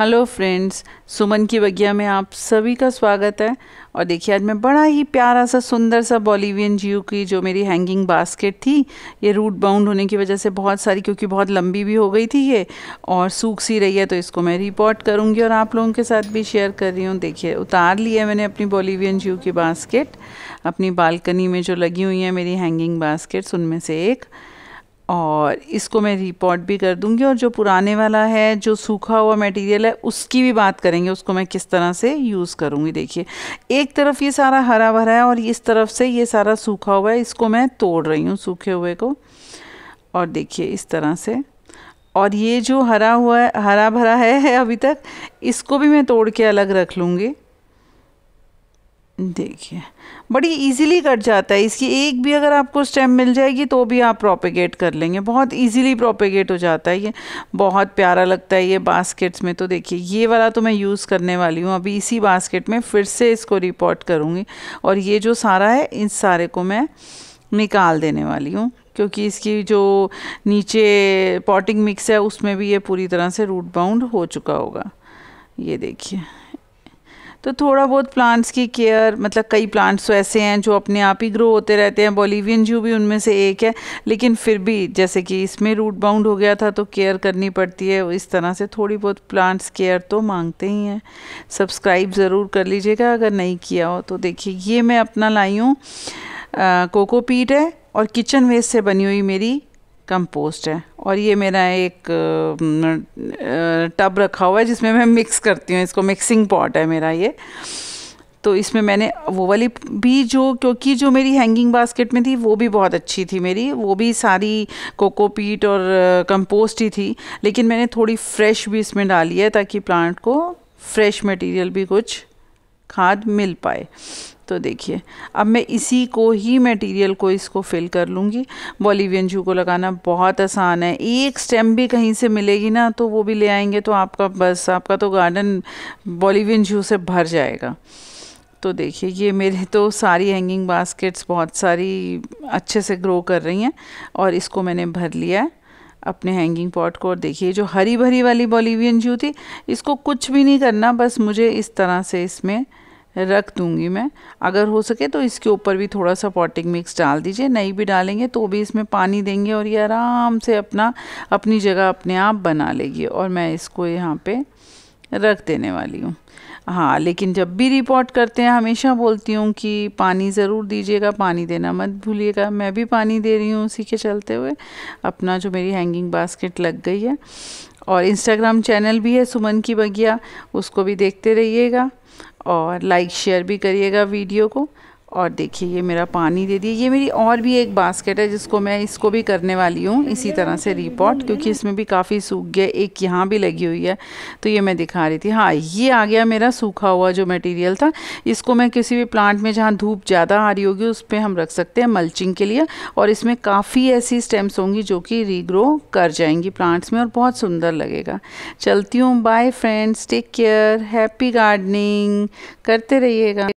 hello friends सुमन की बगिया में आप सभी का स्वागत है और देखिए आज मैं बड़ा ही प्यारा सा सुंदर सा बॉलीवियन जियो की जो मेरी हैंगिंग बास्केट थी ये रूट बाउंड होने की वजह से बहुत सारी क्योंकि बहुत लंबी भी हो गई थी ये और सूख सी रही है तो इसको मैं रिपोर्ट करूँगी और आप लोगों के साथ भी शेयर कर रही हूँ देखिए उतार लिया है मैंने अपनी बॉलीवियन जियो की बास्केट अपनी बालकनी में जो लगी हुई है मेरी हैंगिंग बास्केट्स उनमें से एक और इसको मैं रिपोर्ट भी कर दूंगी और जो पुराने वाला है जो सूखा हुआ मटेरियल है उसकी भी बात करेंगे उसको मैं किस तरह से यूज़ करूँगी देखिए एक तरफ ये सारा हरा भरा है और इस तरफ से ये सारा सूखा हुआ है इसको मैं तोड़ रही हूँ सूखे हुए को और देखिए इस तरह से और ये जो हरा हुआ है हरा भरा है अभी तक इसको भी मैं तोड़ के अलग रख लूँगी देखिए बड़ी इजीली कट जाता है इसकी एक भी अगर आपको स्टेम मिल जाएगी तो भी आप प्रोपेगेट कर लेंगे बहुत इजीली प्रोपेगेट हो जाता है ये बहुत प्यारा लगता है ये बास्केट्स में तो देखिए ये वाला तो मैं यूज़ करने वाली हूँ अभी इसी बास्केट में फिर से इसको रिपोर्ट करूँगी और ये जो सारा है इन सारे को मैं निकाल देने वाली हूँ क्योंकि इसकी जो नीचे पॉटिंग मिक्स है उसमें भी ये पूरी तरह से रूट बाउंड हो चुका होगा ये देखिए तो थोड़ा बहुत प्लांट्स की केयर मतलब कई प्लांट्स तो ऐसे हैं जो अपने आप ही ग्रो होते रहते हैं बोलीवियन जू भी उनमें से एक है लेकिन फिर भी जैसे कि इसमें रूट बाउंड हो गया था तो केयर करनी पड़ती है इस तरह से थोड़ी बहुत प्लांट्स केयर तो मांगते ही हैं सब्सक्राइब ज़रूर कर लीजिएगा अगर नहीं किया हो तो देखिए ये मैं अपना लाई हूँ कोकोपीट है और किचन वेस्ट से बनी हुई मेरी कंपोस्ट है और ये मेरा एक टब रखा हुआ है जिसमें मैं मिक्स करती हूँ इसको मिक्सिंग पॉट है मेरा ये तो इसमें मैंने वो वाली भी जो क्योंकि जो मेरी हैंगिंग बास्केट में थी वो भी बहुत अच्छी थी मेरी वो भी सारी कोकोपीट और कंपोस्ट ही थी लेकिन मैंने थोड़ी फ्रेश भी इसमें डाली है ताकि प्लांट को फ्रेश मटेरियल भी कुछ खाद मिल पाए तो देखिए अब मैं इसी को ही मटेरियल को इसको फिल कर लूँगी बॉलीवियन जू को लगाना बहुत आसान है एक स्टेम भी कहीं से मिलेगी ना तो वो भी ले आएंगे तो आपका बस आपका तो गार्डन बॉलीवियन जू से भर जाएगा तो देखिए ये मेरे तो सारी हैंगिंग बास्केट्स बहुत सारी अच्छे से ग्रो कर रही हैं और इसको मैंने भर लिया है अपने हैंगिंग पॉट को और देखिए जो हरी भरी वाली बॉलीवियन जू थी इसको कुछ भी नहीं करना बस मुझे इस तरह से इसमें रख दूंगी मैं अगर हो सके तो इसके ऊपर भी थोड़ा सा पॉटिंग मिक्स डाल दीजिए नहीं भी डालेंगे तो भी इसमें पानी देंगे और ये आराम से अपना अपनी जगह अपने आप बना लेगी और मैं इसको यहाँ पे रख देने वाली हूँ हाँ लेकिन जब भी रिपोर्ट करते हैं हमेशा बोलती हूँ कि पानी ज़रूर दीजिएगा पानी देना मत भूलिएगा मैं भी पानी दे रही हूँ उसी के चलते हुए अपना जो मेरी हैंगिंग बास्केट लग गई है और इंस्टाग्राम चैनल भी है सुमन की बगिया उसको भी देखते रहिएगा और लाइक शेयर भी करिएगा वीडियो को और देखिए ये मेरा पानी दे दिए ये मेरी और भी एक बास्केट है जिसको मैं इसको भी करने वाली हूँ इसी तरह से रिपोर्ट क्योंकि इसमें भी काफ़ी सूख गया एक यहाँ भी लगी हुई है तो ये मैं दिखा रही थी हाँ ये आ गया मेरा सूखा हुआ जो मटेरियल था इसको मैं किसी भी प्लांट में जहाँ धूप ज़्यादा आ रही होगी उस पर हम रख सकते हैं मल्चिंग के लिए और इसमें काफ़ी ऐसी स्टेम्स होंगी जो कि रीग्रो कर जाएंगी प्लांट्स में और बहुत सुंदर लगेगा चलती हूँ bye friends take care happy gardening करते रहिएगा